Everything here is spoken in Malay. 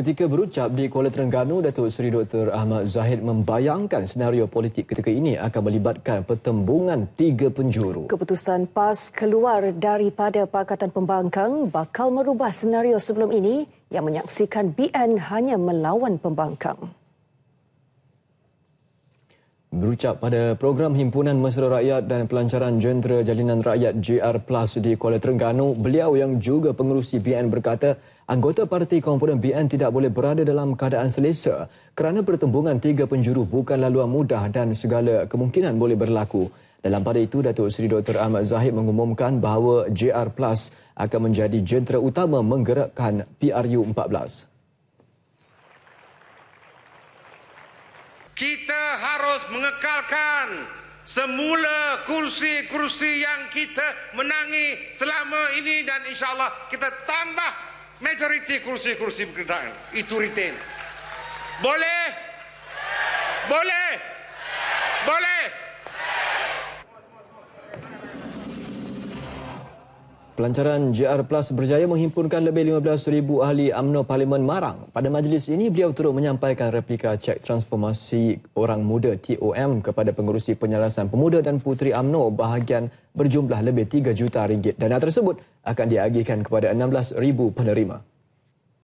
Ketika berucap di Kuala Terengganu, Datuk Seri Dr. Ahmad Zahid membayangkan senario politik ketika ini akan melibatkan pertembungan tiga penjuru. Keputusan PAS keluar daripada Pakatan Pembangkang bakal merubah senario sebelum ini yang menyaksikan BN hanya melawan pembangkang berucap pada program Himpunan Mesra Rakyat dan Pelancaran Jentera Jalinan Rakyat JR Plus di Kuala Terengganu, beliau yang juga pengerusi BN berkata, anggota parti komponen BN tidak boleh berada dalam keadaan selesa kerana pertembungan tiga penjuru bukan laluan mudah dan segala kemungkinan boleh berlaku. Dalam pada itu, Datuk Seri Dr. Ahmad Zahid mengumumkan bahawa JR Plus akan menjadi jentera utama menggerakkan PRU 14. Kita harus harus mengekalkan semula kursi-kursi yang kita menangi selama ini dan insya Allah kita tambah majoriti kursi-kursi berkenaan. Itu retain. Boleh? Boleh? Boleh? Pelancaran JR Plus berjaya menghimpunkan lebih 15,000 ahli UMNO Parlimen Marang. Pada majlis ini, beliau turut menyampaikan replika cek transformasi orang muda TOM kepada pengurusi penyelesaian pemuda dan puteri UMNO bahagian berjumlah lebih 3 juta ringgit. Dana tersebut akan diagihkan kepada 16,000 penerima.